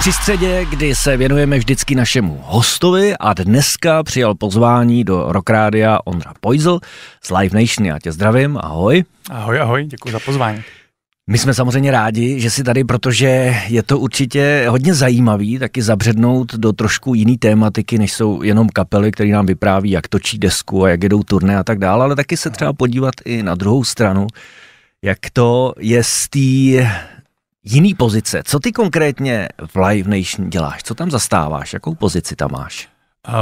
Při středě, kdy se věnujeme vždycky našemu hostovi a dneska přijal pozvání do Rokrádia Ondra Poizl z Live Nation. Já tě zdravím, ahoj. Ahoj, ahoj, děkuji za pozvání. My jsme samozřejmě rádi, že jsi tady, protože je to určitě hodně zajímavý taky zabřednout do trošku jiný tématiky, než jsou jenom kapely, které nám vypráví, jak točí desku a jak jedou turné a tak dále, ale taky se třeba podívat i na druhou stranu, jak to je z té jiný pozice. Co ty konkrétně v Live Nation děláš? Co tam zastáváš? Jakou pozici tam máš? Uh,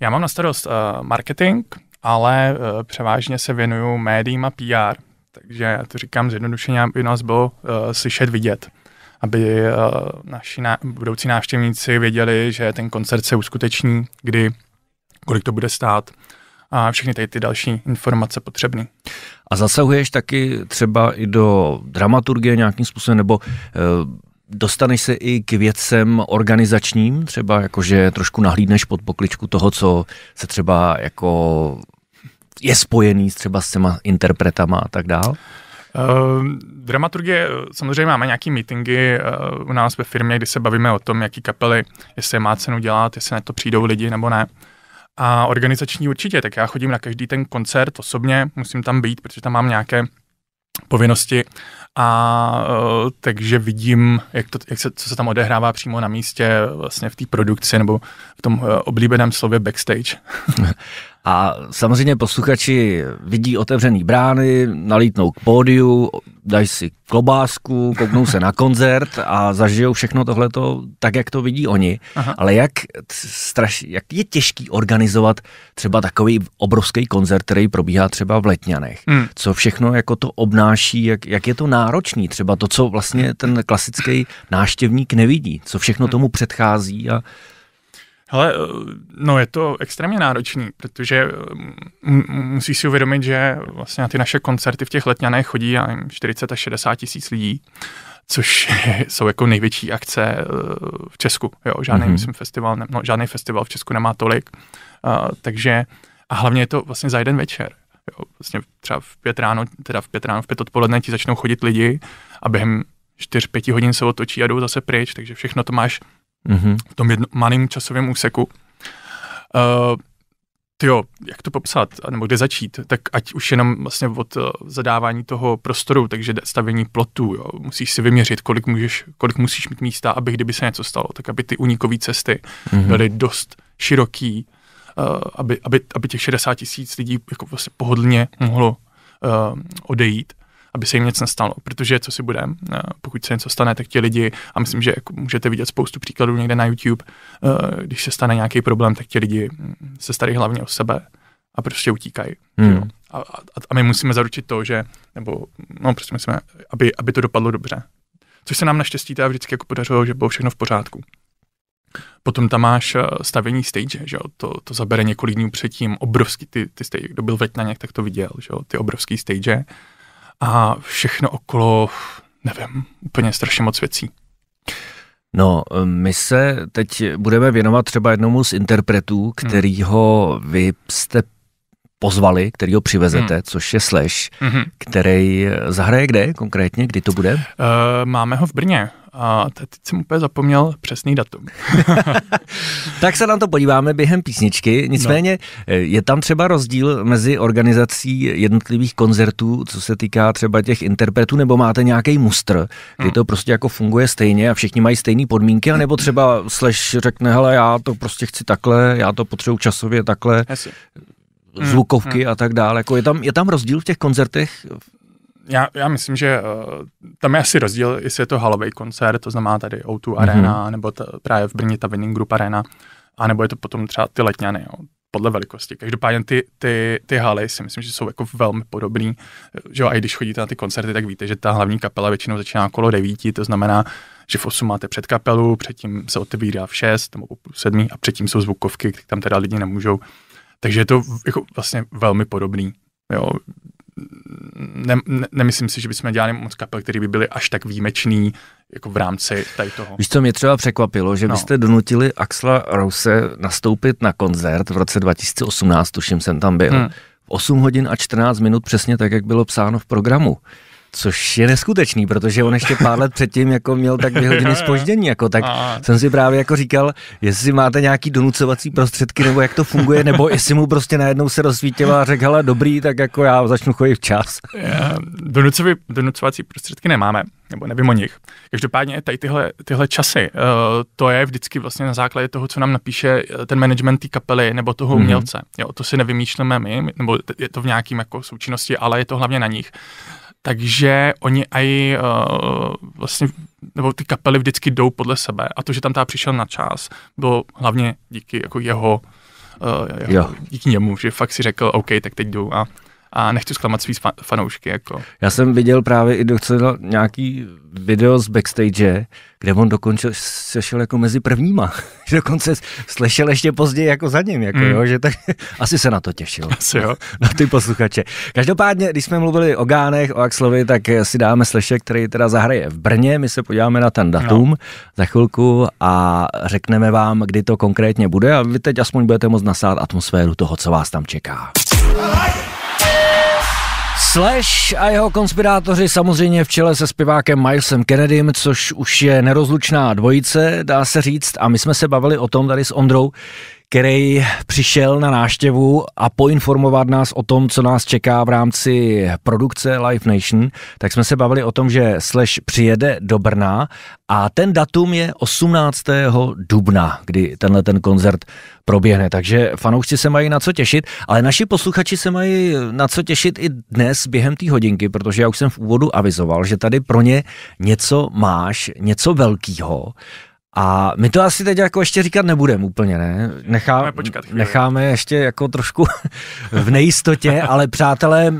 já mám na starost uh, marketing, ale uh, převážně se věnuju médiím a PR. Takže já to říkám zjednodušeně, aby nás bylo uh, slyšet, vidět. Aby uh, naši na, budoucí návštěvníci věděli, že ten koncert se uskuteční, kdy, kolik to bude stát, a všechny tady ty další informace potřebné. A zasahuješ taky třeba i do dramaturgie nějakým způsobem, nebo eh, dostaneš se i k věcem organizačním, třeba jakože trošku nahlídneš pod pokličku toho, co se třeba jako je spojený třeba s těma interpretama a tak dál? Uh, dramaturgie, samozřejmě máme nějaké meetingy uh, u nás ve firmě, kdy se bavíme o tom, jaký kapely, jestli je má cenu dělat, jestli na to přijdou lidi nebo ne a organizační určitě, tak já chodím na každý ten koncert osobně, musím tam být, protože tam mám nějaké povinnosti a e, takže vidím, jak to, jak se, co se tam odehrává přímo na místě, vlastně v té produkci nebo v tom e, oblíbeném slově backstage. A samozřejmě posluchači vidí otevřený brány, nalítnou k pódiu, dají si klobásku, kouknou se na koncert a zažijou všechno tohleto tak, jak to vidí oni. Aha. Ale jak, straš, jak je těžký organizovat třeba takový obrovský koncert, který probíhá třeba v Letňanech. Hmm. Co všechno jako to obnáší, jak, jak je to náročný, třeba to, co vlastně ten klasický náštěvník nevidí, co všechno hmm. tomu předchází a Hele, eh, no je to extrémně náročný, protože eh, musíš si uvědomit, že vlastně na ty naše koncerty v těch letňanech chodí já nevím, 40 až 60 tisíc lidí, což jsou jako největší akce eh, v Česku. Jo, žádný, mm-hmm. myslím, festival, no, žádný festival v Česku nemá tolik. Uh, takže a hlavně je to vlastně za jeden večer. Jo, vlastně třeba v pět ráno, teda v pět ráno, v pět odpoledne ti začnou chodit lidi a během 4-5 hodin se otočí a jdou zase pryč, takže všechno to máš mm-hmm. v tom jedno, malém časovém úseku. Uh, jo, jak to popsat, nebo kde začít, tak ať už jenom vlastně od uh, zadávání toho prostoru, takže stavění plotu, jo, musíš si vyměřit, kolik, můžeš, kolik musíš mít místa, aby kdyby se něco stalo, tak aby ty unikové cesty mm-hmm. byly dost široký, uh, aby, aby, aby těch 60 tisíc lidí jako vlastně pohodlně mohlo uh, odejít aby se jim nic nestalo, protože co si budeme, eh, pokud se něco stane, tak ti lidi, a myslím, že jako můžete vidět spoustu příkladů někde na YouTube, eh, když se stane nějaký problém, tak ti lidi mm, se starají hlavně o sebe a prostě utíkají. Hmm. A, a, a my musíme zaručit to, že, nebo no prostě myslíme, aby, aby to dopadlo dobře. Což se nám naštěstí teda vždycky jako podařilo, že bylo všechno v pořádku. Potom tam máš eh, stavění stage, že jo? To, to zabere několik dní předtím, obrovský ty, ty stage, kdo byl v tak to viděl, že jo? ty obrovský stage, a všechno okolo, nevím, úplně strašně moc věcí. No, my se teď budeme věnovat třeba jednomu z interpretů, hmm. kterýho vy jste pozvali, který ho přivezete, hmm. což je Slash, hmm. který zahraje kde konkrétně, kdy to bude? Uh, máme ho v Brně. A teď jsem úplně zapomněl přesný datum. tak se na to podíváme během písničky. Nicméně no. Eh, je tam třeba rozdíl mezi organizací jednotlivých koncertů, co se týká třeba těch interpretů, nebo máte nějaký mustr, kdy hmm. to prostě jako funguje stejně a všichni mají stejné podmínky, anebo třeba Slash řekne, hele, já to prostě chci takhle, já to potřebuji časově takhle. Asi. Hmm. zvukovky hmm. a tak dále. Jako je, tam, je tam rozdíl v těch koncertech? Já, já myslím, že uh, tam je asi rozdíl, jestli je to halový koncert, to znamená tady O2 mhm. Arena, mm-hmm. nebo ta, právě v Brně ta Winning Group Arena, a nebo je to potom třeba ty letňany, jo, podle velikosti. Každopádně ty, ty, ty haly si myslím, že jsou jako velmi podobný, že jo, a i když chodíte na ty koncerty, tak víte, že ta hlavní kapela většinou začíná okolo 9, to znamená, že v 8 máte před kapelu, předtím se otevírá v 6 nebo v 7 a předtím jsou zvukovky, které tam teda lidi nemůžou takže je to jako vlastně velmi podobný. Jo. Ne, ne, nemyslím si, že bychom dělali moc kapel, které by byly až tak výjimečný jako v rámci tady toho. Víš, co mě třeba překvapilo, že no. byste donutili Axla Rouse nastoupit na koncert v roce 2018, tuším jsem tam byl, hmm. 8 hodin a 14 minut přesně tak, jak bylo psáno v programu což je neskutečný, protože on ještě pár let předtím jako měl tak dvě hodiny spoždění, jako tak a. jsem si právě jako říkal, jestli máte nějaký donucovací prostředky, nebo jak to funguje, nebo jestli mu prostě najednou se rozsvítila a řekl, dobrý, tak jako já začnu chodit včas. Eh, donucovi, donucovací prostředky nemáme, nebo nevím o nich. Každopádně tady tyhle, tyhle časy, eh, to je vždycky vlastně na základě toho, co nám napíše eh, ten management té kapely nebo toho mhm. umělce. Mm-hmm. Jo, to si nevymýšlíme my, nebo je to v nějakým jako součinnosti, ale je to hlavně na nich. Takže oni aj uh, vlastně, nebo ty kapely vždycky jdou podle sebe a to, že tam ta přišel na čas, bylo hlavně díky jako jeho, uh, jeho díky němu, že fakt si řekl, OK, tak teď jdu a a nechci zklamat svý fanoušky. Jako. Já jsem viděl právě i docela nějaký video z backstage, kde on dokončil, sešel jako mezi prvníma. že dokonce slyšel ještě později jako za ním, jako, mm. jo, že tak, asi se na to těšil. Asi jo. na ty posluchače. Každopádně, když jsme mluvili o Gánech, o Axlovi, tak si dáme slešek, který teda zahraje v Brně, my se podíváme na ten datum no. za chvilku a řekneme vám, kdy to konkrétně bude a vy teď aspoň budete moct nasát atmosféru toho, co vás tam čeká. Slash a jeho konspirátoři samozřejmě v čele se zpěvákem Milesem Kennedym, což už je nerozlučná dvojice, dá se říct. A my jsme se bavili o tom tady s Ondrou, který přišel na náštěvu a poinformovat nás o tom, co nás čeká v rámci produkce Live Nation, tak jsme se bavili o tom, že Slash přijede do Brna a ten datum je 18. dubna, kdy tenhle ten koncert proběhne. Takže fanoušci se mají na co těšit, ale naši posluchači se mají na co těšit i dnes během té hodinky, protože já už jsem v úvodu avizoval, že tady pro ně něco máš, něco velkého. A my to asi teď jako ještě říkat nebudeme úplně, ne? Nechá, počkat necháme ještě jako trošku v nejistotě, ale přátelé,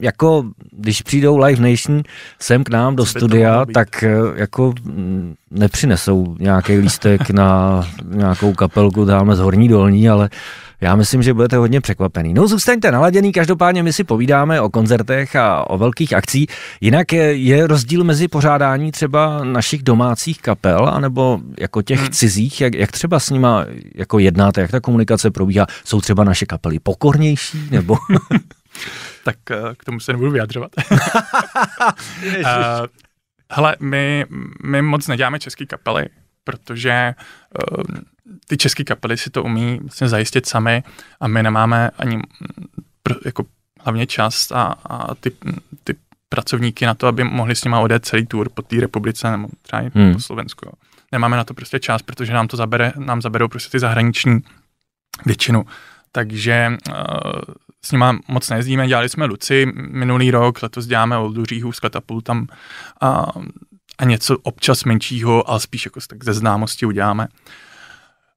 jako když přijdou Live Nation sem k nám do studia, tak eh, jako mm, nepřinesou nějaký lístek na nějakou kapelku dáme z Horní Dolní, ale uh, já myslím, že budete hodně překvapený. No zůstaňte naladěný, každopádně my si povídáme o koncertech a o velkých akcích. Jinak je, je rozdíl mezi pořádání třeba našich domácích kapel, anebo jako těch hmm. cizích, jak, jak třeba s nima jako jednáte, jak ta komunikace probíhá? Jsou třeba naše kapely pokornější, nebo... tak eh, k tomu se nebudu vyjadřovat. Eh, hele, my, my moc neděláme české kapely, protože Uh, ty české kapely si to umí vlastně zajistit sami a my nemáme ani mm, jako hlavně čas a, a ty, ty pracovníky na to, aby mohli s nima odjet celý tour po té republice nebo třeba i hmm. po Slovensku. Nemáme na to prostě čas, protože nám to zabere, nám zaberou prostě ty zahraniční většinu. Takže uh, s nima moc nejezdíme, dělali jsme Luci minulý rok, letos děláme Říhu s Katapultem a, a něco občas menšího, ale spíš jako tak ze známosti uděláme. Uh,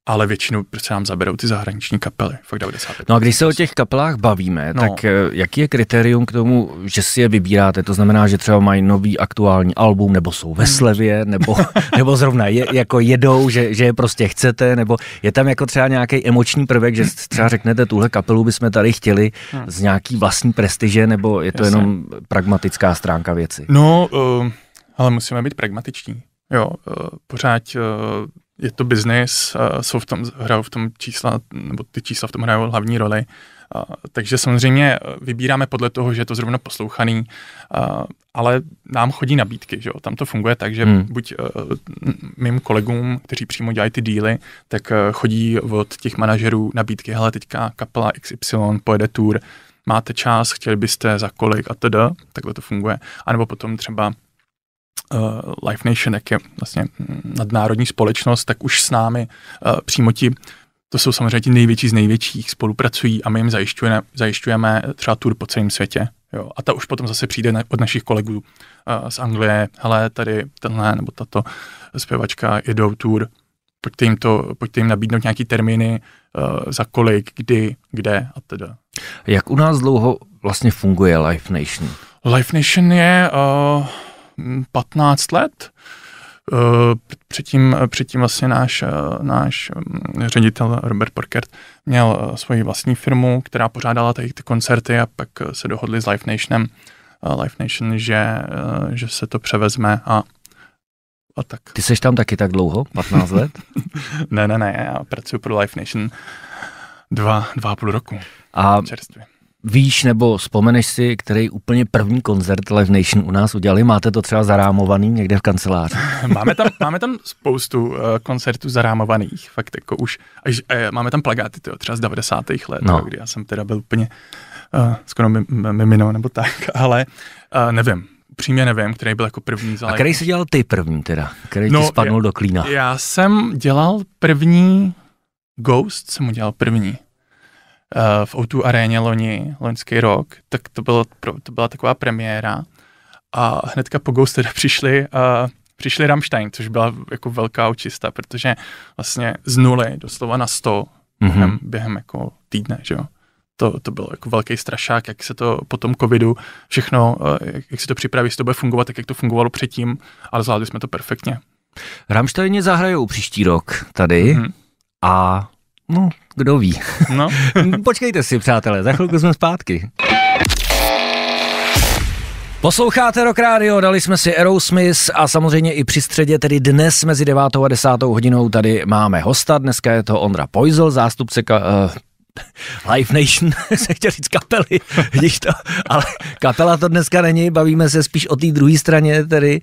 ale většinou prostě nám zaberou ty zahraniční kapely, fakt 90. No a když se o těch kapelách bavíme, no. tak eh, jaký je kritérium k tomu, že si je vybíráte? To znamená, že třeba mají nový aktuální album, nebo jsou ve hmm. slevě, nebo, nebo zrovna je, jako jedou, že, že je prostě chcete, nebo je tam jako třeba nějaký emoční prvek, že třeba řeknete, tuhle kapelu bychom tady chtěli hmm. z nějaký vlastní prestiže, nebo je to Jasně. jenom pragmatická stránka věci? No, uh, ale musíme být pragmatiční. Jo, uh, pořád uh, je to biznis, jsou v tom, hrajou v tom čísla, nebo ty čísla v tom hrajou hlavní roli. takže samozřejmě eh, vybíráme podle toho, že je to zrovna poslouchaný, ale nám chodí nabídky, že jo? tam to funguje tak, že hmm. buď eh, mým kolegům, kteří přímo dělají ty díly, tak eh, chodí od těch manažerů nabídky, hele teďka kapela XY pojede tour, máte čas, chtěli byste za kolik a teda, takhle to funguje. A nebo potom třeba Eh, Life Nation, jak je vlastně nadnárodní společnost, tak už s námi eh, přímo ti to jsou samozřejmě ti největší z největších, spolupracují a my jim zajišťujeme, zajišťujeme třeba tur po celém světě. Jo. A ta už potom zase přijde na, od našich kolegů uh, z Anglie, hele, tady tenhle nebo tato zpěvačka jedou tour, pojďte jim, to, pojďte jim nabídnout nějaký termíny, uh, za kolik, kdy, kde a teda. Jak u nás dlouho vlastně funguje Life Nation? Life Nation je... Uh, 15 let. Eh, předtím, předtím vlastně náš, eh, náš mm, ředitel Robert Parker měl eh, svoji vlastní firmu, která pořádala tady ty koncerty a pak se dohodli s Live Nationem, Live Nation, že, že se to převezme a a tak. Ty seš tam taky tak dlouho? 15 let? ne, ne, ne, já pracuji pro Life Nation dva, dva a půl roku. A čerstvě. Víš nebo vzpomeneš si, který úplně první koncert Live Nation u nás udělali? Máte to třeba zarámovaný někde v kanceláři? máme, tam, máme tam spoustu uh, koncertů zarámovaných, fakt jako už, až, uh, máme tam plagáty tyjo, třeba z 90. let, no. kdy já jsem teda byl úplně uh, skoro mimino nebo tak, ale uh, nevím, přímě nevím, který byl jako první. Zálej. A který jsi dělal ty první teda, který no, ti spadnul já, do klína? Já jsem dělal první Ghost, jsem udělal první. Eh, v O2 aréně loni, loňský rok, tak to, bylo, to byla taková premiéra. A hnedka po Ghost teda přišli, uh, přišli Rammstein, což byla jako velká očista, protože vlastně z nuly doslova na sto mm-hmm. během, jako týdne, že jo. To, to byl jako velký strašák, jak se to po tom covidu všechno, eh, jak, jak se to připraví, jestli to bude fungovat, tak jak to fungovalo předtím, ale zvládli jsme to perfektně. Rammstein zahrajou příští rok tady mm-hmm. a No, kdo ví. No. Počkejte si, přátelé, za chvilku jsme zpátky. Posloucháte Rock Radio, dali jsme si Aerosmith a samozřejmě i při středě, tedy dnes mezi 9. a 10. hodinou tady máme hosta. Dneska je to Ondra Pojzel, zástupce ka- eh, Live Nation, se chtěl říct kapely, vidíš to, ale kapela to dneska není, bavíme se spíš o té druhé straně, tedy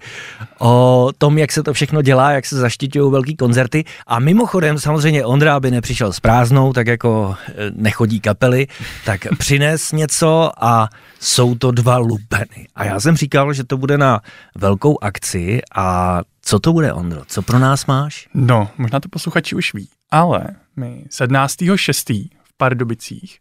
o tom, jak se to všechno dělá, jak se zaštiťují velký koncerty a mimochodem samozřejmě Ondra, aby nepřišel s prázdnou, tak jako eh, nechodí kapely, tak přines něco a jsou to dva lupeny. A já jsem říkal, že to bude na velkou akci a co to bude, Ondro? Co pro nás máš? No, možná to posluchači už ví, ale my 17.6 Pardubicích,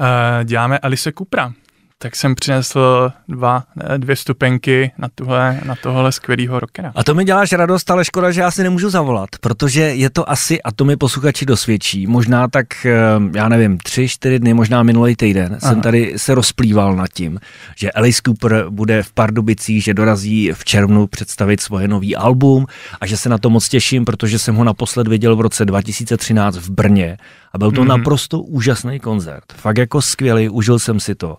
eh, děláme Alice Kupra, tak jsem přinesl dva, dvě stupenky na, tuhle, na tohle skvělého rockera. A to mi děláš radost, ale škoda, že já si nemůžu zavolat, protože je to asi, a to mi posluchači dosvědčí, možná tak, ehm, já nevím, tři, čtyři dny, možná minulý týden Aha. jsem tady se rozplýval nad tím, že Alice Cooper bude v Pardubicích, že dorazí v červnu představit svoje nový album a že se na to moc těším, protože jsem ho naposled viděl v roce 2013 v Brně a byl to mm-hmm. naprosto úžasný koncert. Fakt jako skvělý, užil jsem si to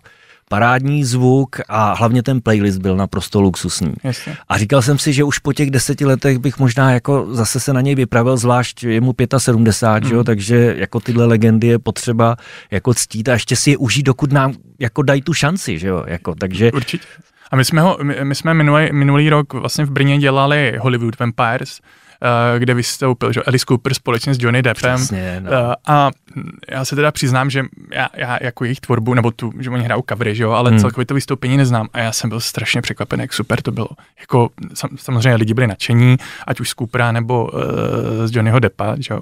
parádní zvuk a hlavně ten playlist byl naprosto luxusní. Jasně. A říkal jsem si, že už po těch deseti letech bych možná jako zase se na něj vypravil, zvlášť je mu 75, mm. jo, hmm. takže jako tyhle legendy je potřeba jako ctít a ještě si je užít, dokud nám jako dají tu šanci, že jo, jako, takže... Určitě. A my jsme, ho, my, my jsme minulý, minulý rok vlastně v Brně dělali Hollywood Vampires, Eh, kde vystoupil že Alice Cooper společně s Johnny Deppem. Přesně, no. Eh, a já se teda přiznám, že já, já jako jejich tvorbu, nebo tu, že oni hrajou covery, že jo, ale hmm. celkově to vystoupení neznám a já jsem byl strašně překvapený, jak super to bylo. Jako sam, samozřejmě lidi byli nadšení, ať už z Coopera nebo uh, z Johnnyho Deppa, že jo.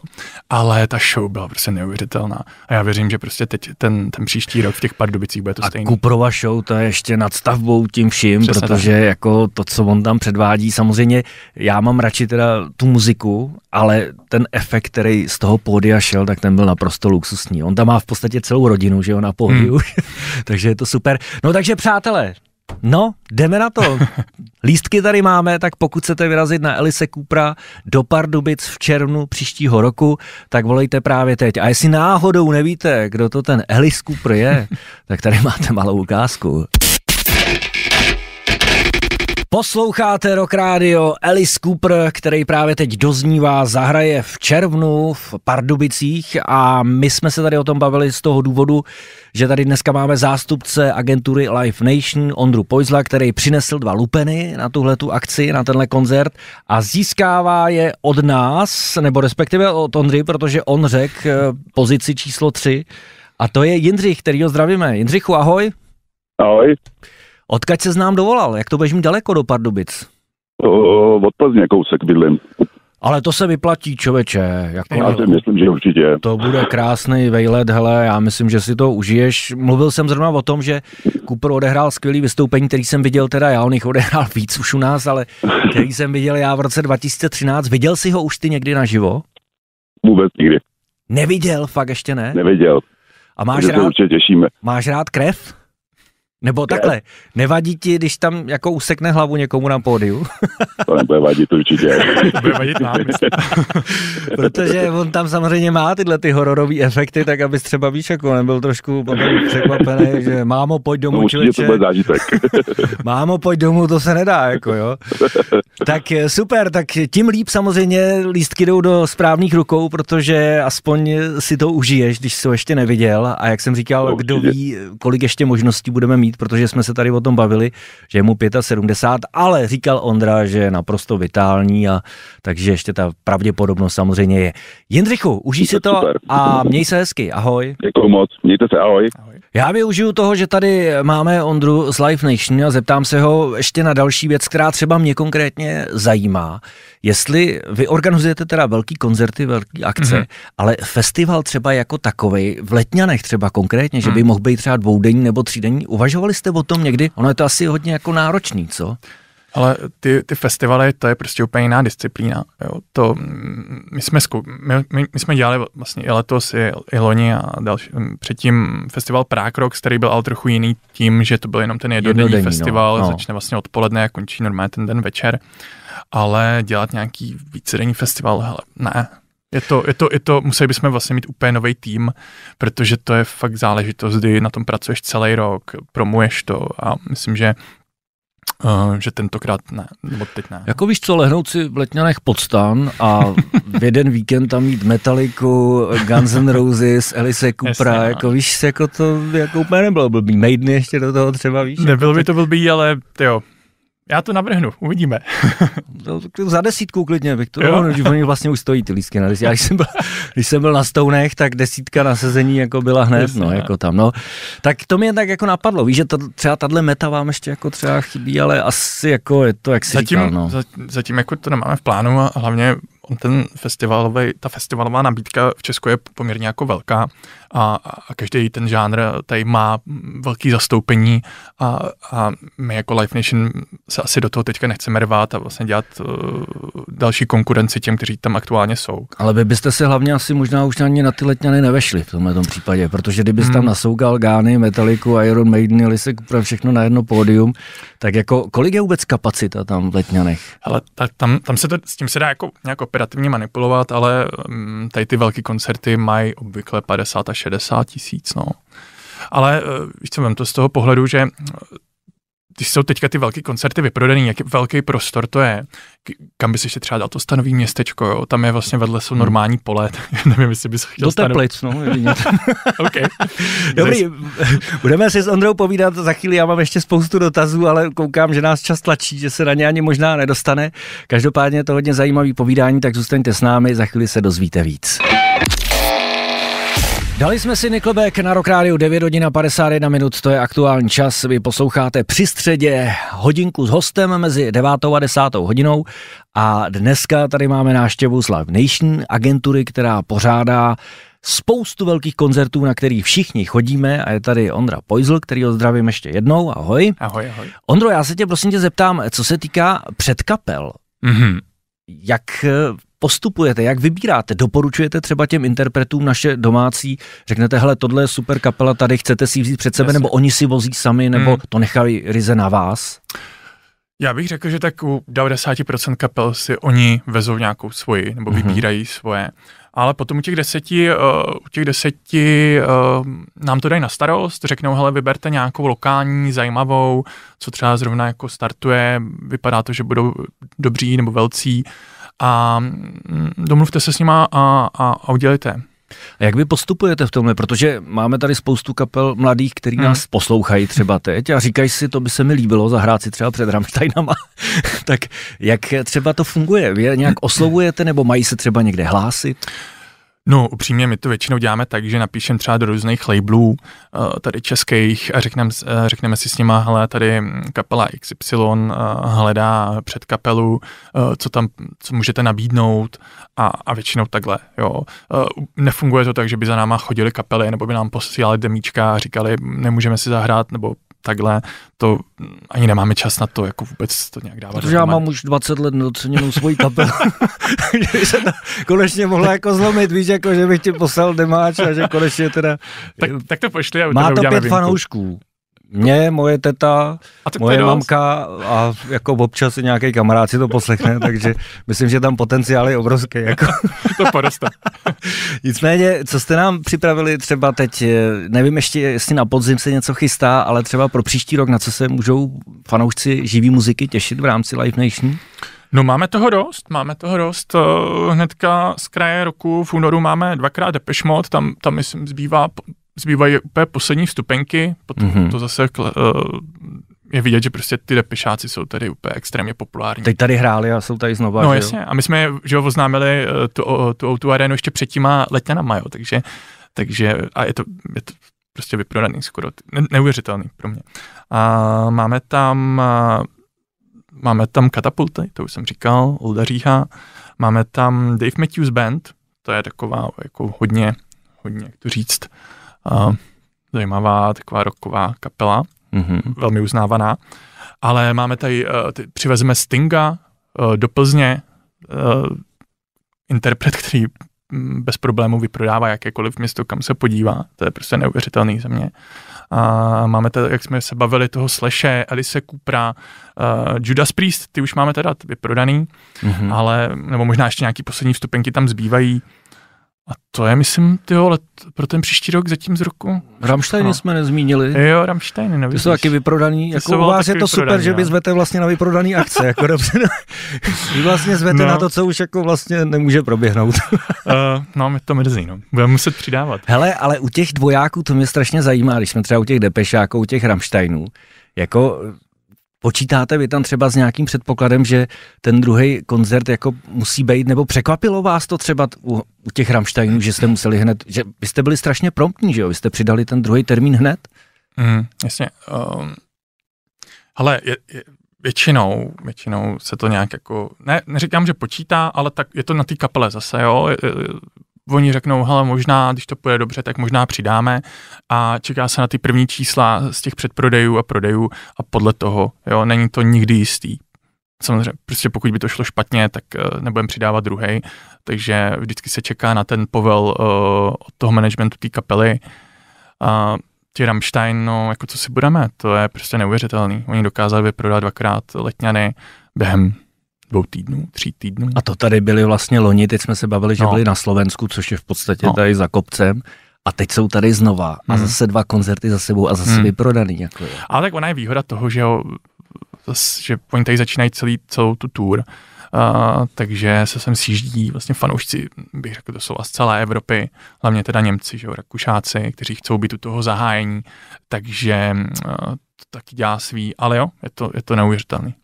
Ale ta show byla prostě neuvěřitelná. A já věřím, že prostě teď ten, ten příští rok v těch Pardubicích bude to stejné. A Cooperova show to je ještě nad stavbou tím vším, protože tak. jako to, co on tam předvádí, samozřejmě já mám radši teda tu muziku, ale ten efekt, který z toho pódia šel, tak ten byl naprosto luxusní. On tam má v podstatě celou rodinu, že jo, na pódiu, hmm. takže je to super. No takže přátelé, No, jdeme na to. Lístky tady máme, tak pokud chcete vyrazit na Elise Kupra do Pardubic v červnu příštího roku, tak volejte právě teď. A jestli náhodou nevíte, kdo to ten Elise Cooper je, tak tady máte malou ukázku. Posloucháte Rock Radio, Alice Cooper, který právě teď doznívá, zahraje v červnu v Pardubicích a my jsme se tady o tom bavili z toho důvodu, že tady dneska máme zástupce agentury Live Nation Ondru Pojzla, který přinesl dva lupeny na tuhle tu akci, na tenhle koncert a získává je od nás, nebo respektive od Ondry, protože on řekl eh, pozici číslo 3 a to je Jindřich, který ho zdravíme. Jindřichu, ahoj. Ahoj. Odkaď se znám dovolal? Jak to budeš mít daleko do Pardubic? od Plzně kousek bydlím. Ale to se vyplatí, člověče. Jako, já si myslím, že určitě. To bude krásný vejlet, hele, já myslím, že si to užiješ. Mluvil jsem zrovna o tom, že Cooper odehrál skvělý vystoupení, který jsem viděl teda, já on jich odehrál víc už u nás, ale který jsem viděl já v roce 2013. Viděl jsi ho už ty někdy naživo? Vůbec nikdy. Neviděl, fakt ještě ne? Neviděl. A máš Takže rád, se určitě těšíme. Máš rád krev? Nebo takhle, nevadí ti, když tam jako usekne hlavu někomu na pódiu? To nebude vadit určitě. bude vadit nám. Protože on tam samozřejmě má tyhle ty hororové efekty, tak abys třeba víš, jako nebyl trošku překvapený, že mámo, pojď domů, no, čiliče. to bude zážitek. mámo, pojď domů, to se nedá, jako jo. Tak eh, super, tak tím líp samozřejmě lístky jdou do správných rukou, protože aspoň si to užiješ, když jsi ho ještě neviděl a jak jsem říkal, no, kdo ví, kolik ještě možností budeme mít mít, protože jsme se tady o tom bavili, že je mu 75, ale říkal Ondra, že je naprosto vitální a takže ještě ta pravděpodobnost samozřejmě je. Jindřichu, užij si to a měj se hezky, ahoj. Děkuji moc, mějte se, ahoj. ahoj. Já využiju toho, že tady máme Ondru z Live Nation a zeptám se ho ještě na další věc, která třeba mě konkrétně zajímá. Jestli vy organizujete teda velký koncerty, velké akce, mm-hmm. ale festival třeba jako takový, v Letňanech třeba konkrétně, že by mhm. mohl být třeba dvoudenní nebo třídenní, uvažovali jste o tom někdy? Ono je to asi hodně jako náročný, co? Ale ty, ty festivaly, to je prostě úplně jiná disciplína. Jo. To, mm, my, jsme zku, my, my, my jsme dělali vlastně i letos, i, i loni a další, mm, předtím festival Prague Rocks, který byl ale trochu jiný tím, že to byl jenom ten jednodenní, jednodenní no. festival, no, no. začne vlastně odpoledne a končí normálně ten den večer. Ale dělat nějaký vícedenní festival, hele, ne, je to, je to, je to, museli bychom vlastně mít úplně nový tým, protože to je fakt záležitost, kdy na tom pracuješ celý rok, promuješ to a myslím, že Uh, že tentokrát ne, nebo teď ne. Jako víš co, lehnout si v Letňanech pod stan a v jeden víkend tam mít Metaliku, Guns N' Roses, Elise Kupra, Jasně, no. jako no. víš, jako to jako úplně nebylo blbý. Maiden ještě do toho třeba, víš. Nebylo jako by to blbý, ale jo, já to navrhnu, uvidíme. za desítku klidně bych to, jo. No, oni vlastně už stojí ty lístky na desítku. Já když jsem byl, když jsem byl na stounech, tak desítka na sezení jako byla hned, Jasně, no, ne. No. jako tam, no. Tak to mě tak jako napadlo, víš, že to, třeba tahle meta vám ještě jako třeba chybí, ale asi jako je to, jak si zatím, říkal, no. Zatím jako to nemáme v plánu a hlavně On ten festivalový, ta festivalová nabídka v Česku je poměrně jako velká a, a každý ten žánr tady má velký zastoupení a, a my jako Life Nation se asi do toho teďka nechceme rvát a vlastně dělat uh, další konkurenci těm, kteří tam aktuálně jsou. Ale vy byste se hlavně asi možná už ani na ty letňany nevešli v tomhle tom případě, protože kdybyste hmm. tam nasoukal Gány, Metaliku, Iron Maiden, Lisek, všechno na jedno pódium, tak jako kolik je vůbec kapacita tam v letňanech? Ale ta, tam, tam se to, s tím se dá jako nějak operativně manipulovat, ale mm, tady ty velké koncerty mají obvykle 50 a 60 tisíc. No. Ale e, víš co, vem to z toho pohledu, že když jsou teďka ty velké koncerty vyprodaný, jaký velký prostor to je, kam by si ještě třeba dal to stanový městečko, jo? tam je vlastně vedle jsou hmm. normální pole, nevím, jestli bys chtěl Do Teplic, no, okay. Dobrý, budeme si s Ondrou povídat za chvíli, já mám ještě spoustu dotazů, ale koukám, že nás čas tlačí, že se na ně ani možná nedostane. Každopádně je to hodně zajímavý povídání, tak zůstaňte s námi, za chvíli se dozvíte víc. Dali jsme si Nickelback na Rock Radio 9 hodin 51 minut, to je aktuální čas. Vy posloucháte při středě hodinku s hostem mezi 9 a 10 hodinou a dneska tady máme náštěvu z Live Nation, agentury, která pořádá spoustu velkých koncertů, na který všichni chodíme a je tady Ondra Poizl, který ho zdravím ještě jednou, ahoj. Ahoj, ahoj. Ondro, já se tě prosím tě zeptám, co se týká předkapel, mm-hmm. jak eh, postupujete, jak vybíráte? Doporučujete třeba těm interpretům naše domácí, řeknete, hele, tohle je super kapela, tady chcete si vzít před sebe, Jasně. nebo oni si vozí sami, nebo hmm. to nechali ryze na vás? Já bych řekl, že tak u 90% kapel si oni vezou nějakou svoji, nebo mm-hmm. vybírají svoje. Ale potom u těch deseti, uh, u těch deseti uh, nám to dají na starost, řeknou, hele, vyberte nějakou lokální, zajímavou, co třeba zrovna jako startuje, vypadá to, že budou dobří nebo velcí, a mm, domluvte se s nima a, a, a udělejte. A jak vy postupujete v tomhle? Protože máme tady spoustu kapel mladých, který hmm. nás poslouchají třeba teď a říkají si, to by se mi líbilo zahrát si třeba před Rammsteinama. tak jak třeba to funguje? Vy nějak oslovujete nebo mají se třeba někde hlásit? No, upřímně, my to většinou děláme tak, že napíšeme třeba do různých labelů, eh, tady českých, a řekneme, eh, řekneme si s nima, hele, tady kapela XY eh, hledá před kapelu, co tam, co můžete nabídnout a, a většinou takhle, jo. Nefunguje to tak, že by za náma chodili kapely, nebo by nám posílali demíčka a říkali, nemůžeme si zahrát, nebo takhle, to ani nemáme čas na to, jako vůbec to nějak dávat. Protože já mám už 20 let nedoceněnou svoji kapelu, že se to konečně mohla jako zlomit, víš, jako že bych ti poslal demáč a že konečně teda... Tak, tak to pošli a Má to pět výjimku. fanoušků mě, moje teta, moje mamka a jako občas nějaký kamarád si to poslechne, takže myslím, že tam potenciál je obrovský. Jako. to poroste. Nicméně, co jste nám připravili třeba teď, eh, nevím ještě, jestli na podzim se něco chystá, ale třeba pro příští rok, na co se můžou fanoušci živý muziky těšit v rámci Live Nation? No máme toho dost, máme toho dost. Eh, hnedka z kraje roku v únoru máme dvakrát Depeche Mode, tam, tam myslím zbývá zbývají úplně poslední vstupenky, potom mm-hmm. to zase uh, je vidět, že prostě ty depešáci jsou tady úplně extrémně populární. Teď tady hráli a jsou tady znova. No že jasně, jo? a my jsme že jo, oznámili eh, tu, tu, tu arénu ještě před těma letňanama, jo, takže, takže a je to, je to prostě vyprodaný skoro, ne, neuvěřitelný pro mě. A máme tam eh, máme tam katapulty, to už jsem říkal, Olda Říha, máme tam Dave Matthews Band, to je taková jako hodně, hodně, jak to říct, uh, zajímavá taková rocková kapela, mm-hmm. velmi uznávaná. Ale máme tady, uh, ty, přivezeme Stinga uh, do Plzně, uh, interpret, který mm, bez problému vyprodává jakékoliv město, kam se podívá. To je prostě neuvěřitelný za mě. A máme tady, jak jsme se bavili, toho Sleše, Alice Kupra, uh, Judas Priest, ty už máme teda vyprodaný, mm-hmm. ale, nebo možná ještě nějaký poslední vstupenky tam zbývají. A to je, myslím, ty let pro ten příští rok zatím z roku. Ramsteiny no. jsme nezmínili. Jo, Ramsteiny, nevím. Ty jsou taky vyprodaný. Jako jsou u vás je to super, že by zvete vlastně na vyprodaný akce. jako dobře, vy vlastně zvete no. na to, co už jako vlastně nemůže proběhnout. uh, no, mi to mrzí, no. Budeme muset přidávat. Hele, ale u těch dvojáků to mě strašně zajímá, když jsme třeba u těch depešáků, u těch Ramsteinů. Jako Počítáte vy tam třeba s nějakým předpokladem, že ten druhý koncert jako musí být, nebo překvapilo vás to třeba u, u těch Ramsteinů, že jste museli hned, že vy jste byli strašně promptní, že jo, vy jste přidali ten druhý termín hned? Mm, jasně. Um, ale je, je, většinou, většinou se to nějak jako, ne, neříkám, že počítá, ale tak je to na té kapele zase, jo, oni řeknou, hele, možná, když to půjde dobře, tak možná přidáme a čeká se na ty první čísla z těch předprodejů a prodejů a podle toho, jo, není to nikdy jistý. Samozřejmě, prostě pokud by to šlo špatně, tak uh, nebudeme přidávat druhý, takže vždycky se čeká na ten povel uh, od toho managementu té kapely. Uh, ti Rammstein, no, jako co si budeme, to je prostě neuvěřitelný. Oni dokázali vyprodat dvakrát letňany během dvou týdnů, tří týdnů. A to tady byly vlastně loni, teď jsme se bavili, že no. byli na Slovensku, což je v podstatě no. tady za kopcem. A teď jsou tady znova a hmm. zase dva koncerty za sebou a zase hmm. vyprodaný. Jako je. Ale tak ona je výhoda toho, že, jo, že oni tady začínají celý, celou tu tour, Uh, takže se sem sjíždí vlastně fanoušci, bych řekl, to jsou z celé Evropy, hlavně teda Němci, že jo, Rakušáci, kteří chcou být u toho zahájení, takže uh, to taky dělá svý, ale jo, je to, je to neuvěřitelný.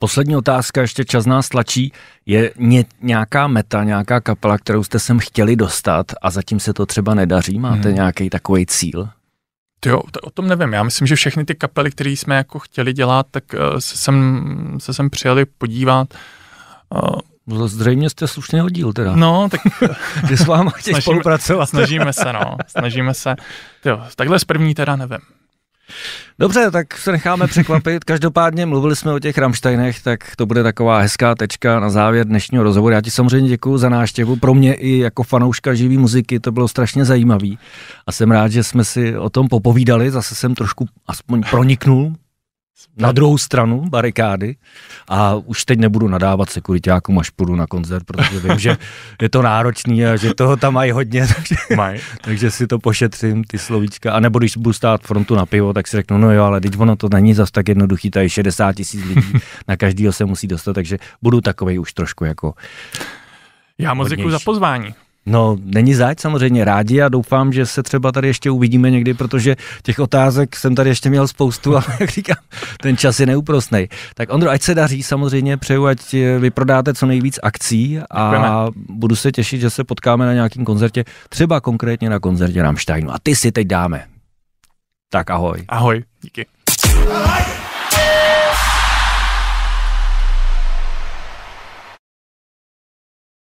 Poslední otázka, ještě čas nás tlačí. Je nějaká meta, nějaká kapela, kterou jste sem chtěli dostat a zatím se to třeba nedaří? Máte hmm. nějaký takový cíl? Jo, to, o tom nevím. Já myslím, že všechny ty kapely, které jsme jako chtěli dělat, tak uh, se, sem, se sem přijeli podívat. Uh, Zřejmě jste slušný oddíl teda. No, tak... Že s váma chtějí spolupracovat. snažíme se, no. Snažíme se. Jo, takhle z první teda nevím. Dobře, tak se necháme překvapit. Každopádně mluvili jsme o těch Ramsteinech, tak to bude taková hezká tečka na závěr dnešního rozhovoru. Já ti samozřejmě děkuji za návštěvu. Pro mě i jako fanouška živé muziky to bylo strašně zajímavý a jsem rád, že jsme si o tom popovídali. Zase jsem trošku aspoň proniknul na druhou stranu barikády a už teď nebudu nadávat sekuritákům, až půjdu na koncert, protože vím, že je to náročný a že toho tam mají hodně, takže, Maj. takže si to pošetřím, ty slovíčka. A nebo když budu stát frontu na pivo, tak si řeknu, no jo, ale teď ono to není zas tak jednoduchý, tady 60 tisíc lidí, na každého se musí dostat, takže budu takovej už trošku jako... Já moc děkuji za pozvání. No, není záď samozřejmě rádi a doufám, že se třeba tady ještě uvidíme někdy, protože těch otázek jsem tady ještě měl spoustu, ale jak říkám, ten čas je neúprostný. Tak Ondro, ať se daří samozřejmě, přeju, ať vyprodáte co nejvíc akcí a Děkujeme. budu se těšit, že se potkáme na nějakém koncertě, třeba konkrétně na koncertě Rammsteinu. A ty si teď dáme. Tak ahoj. Ahoj, díky. Ahoj.